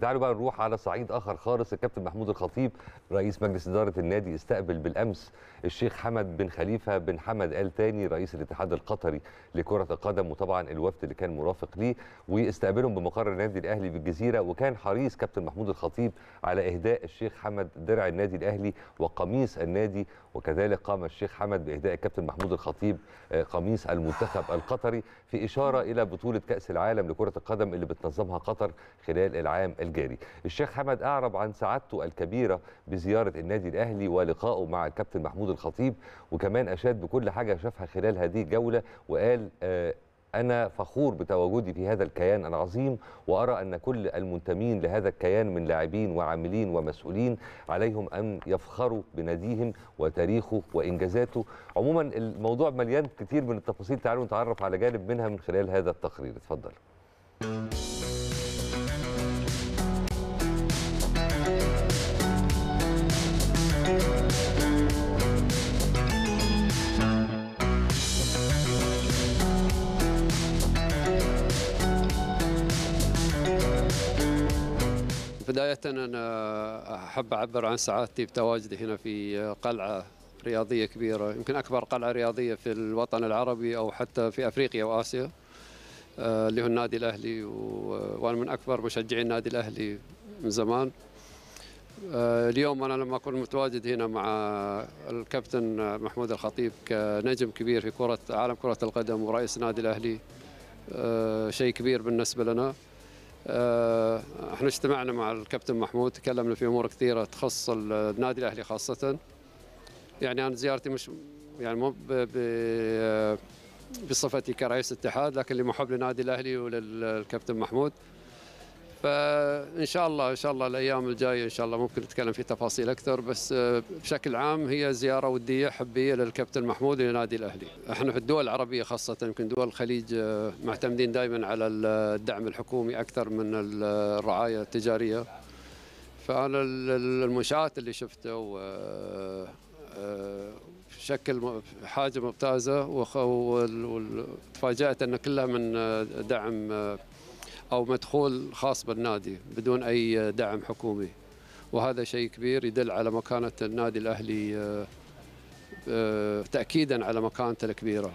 تعالوا بقى نروح على صعيد اخر خالص الكابتن محمود الخطيب رئيس مجلس اداره النادي استقبل بالامس الشيخ حمد بن خليفه بن حمد ال ثاني رئيس الاتحاد القطري لكره القدم وطبعا الوفد اللي كان مرافق ليه واستقبلهم بمقر النادي الاهلي بالجزيره وكان حريص كابتن محمود الخطيب على اهداء الشيخ حمد درع النادي الاهلي وقميص النادي وكذلك قام الشيخ حمد باهداء الكابتن محمود الخطيب آه، قميص المنتخب القطري في اشاره الى بطوله كاس العالم لكره القدم اللي بتنظمها قطر خلال العام الجاري الشيخ حمد أعرب عن سعادته الكبيرة بزيارة النادي الأهلي ولقائه مع الكابتن محمود الخطيب وكمان أشاد بكل حاجة شافها خلال هذه الجولة وقال آه أنا فخور بتواجدي في هذا الكيان العظيم وأرى أن كل المنتمين لهذا الكيان من لاعبين وعاملين ومسؤولين عليهم أن يفخروا بناديهم وتاريخه وإنجازاته عموما الموضوع مليان كتير من التفاصيل تعالوا نتعرف على جانب منها من خلال هذا التقرير اتفضل بداية أنا أحب أعبر عن سعادتي بتواجدي هنا في قلعة رياضية كبيرة يمكن أكبر قلعة رياضية في الوطن العربي أو حتى في أفريقيا وآسيا آه، اللي هو النادي الأهلي وأنا من أكبر مشجعي النادي الأهلي من زمان آه، اليوم أنا لما أكون متواجد هنا مع الكابتن محمود الخطيب كنجم كبير في كرة عالم كرة القدم ورئيس النادي الأهلي آه، شيء كبير بالنسبة لنا آه، احنا اجتمعنا مع الكابتن محمود تكلمنا في امور كثيره تخص النادي الاهلي خاصه يعني انا زيارتي مش يعني مو آه، بصفتي كرئيس اتحاد لكن لمحب للنادي الاهلي وللكابتن محمود فان شاء الله ان شاء الله الايام الجايه ان شاء الله ممكن نتكلم في تفاصيل اكثر بس آه، بشكل عام هي زياره وديه حبيه للكابتن محمود لنادي الاهلي، احنا في الدول العربيه خاصه يمكن دول الخليج آه، معتمدين دائما على الدعم الحكومي اكثر من الرعايه التجاريه. فانا المنشات اللي شفته و آه، شكل حاجه ممتازه وتفاجات ان كلها من دعم أو مدخول خاص بالنادي بدون أي دعم حكومي وهذا شيء كبير يدل على مكانة النادي الأهلي آه، آه، تأكيدا على مكانته الكبيرة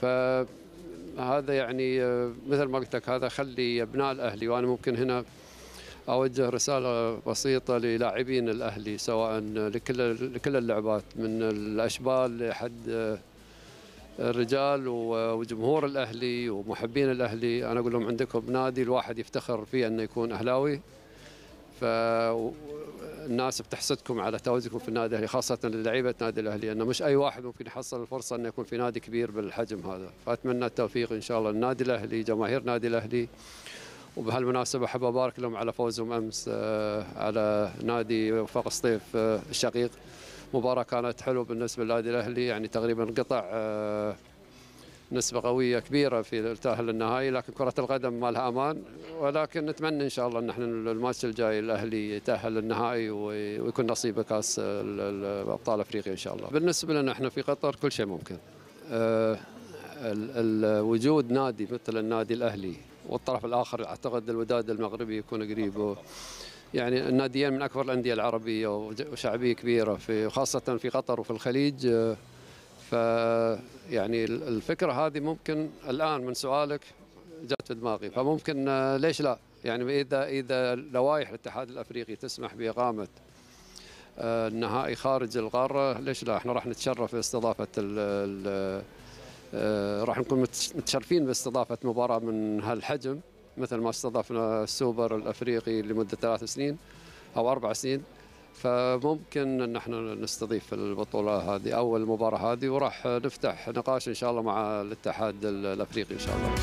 فهذا يعني آه، مثل ما قلت لك هذا خلي أبناء الأهلي وأنا ممكن هنا اوجه رساله بسيطه للاعبين الاهلي سواء لكل لكل اللعبات من الاشبال لحد الرجال وجمهور الاهلي ومحبين الاهلي انا اقول لهم عندكم نادي الواحد يفتخر فيه انه يكون اهلاوي فالناس بتحسدكم على تواجدكم في النادي الاهلي خاصه للعيبه نادي الاهلي انه مش اي واحد ممكن يحصل الفرصه انه يكون في نادي كبير بالحجم هذا فاتمنى التوفيق ان شاء الله للنادي الاهلي جماهير نادي الاهلي وبهالمناسبه احب ابارك لهم على فوزهم امس آه، على نادي وفاق سطيف آه، الشقيق مباراه كانت حلوه بالنسبه للنادي الاهلي يعني تقريبا قطع آه، نسبة قوية كبيرة في التأهل للنهائي لكن كرة القدم ما لها أمان ولكن نتمنى إن شاء الله أن احنا الماتش الجاي الأهلي يتأهل للنهائي ويكون نصيبه كأس أبطال أفريقيا إن شاء الله. بالنسبة لنا احنا في قطر كل شيء ممكن. آه، وجود نادي مثل النادي الأهلي والطرف الآخر أعتقد الوداد المغربي يكون قريبه يعني الناديين من اكبر الانديه العربيه وشعبيه كبيره في خاصه في قطر وفي الخليج آه، ف يعني الفكره هذه ممكن الان من سؤالك جت في دماغي فممكن آه، ليش لا يعني اذا اذا لوائح الاتحاد الافريقي تسمح باقامه آه، النهائي خارج القاره ليش لا احنا راح نتشرف باستضافه ال ال راح نكون متشرفين باستضافه مباراه من هالحجم مثل ما استضفنا السوبر الافريقي لمده ثلاث سنين او اربع سنين فممكن ان احنا نستضيف البطوله هذه او المباراه هذه وراح نفتح نقاش ان شاء الله مع الاتحاد الافريقي ان شاء الله.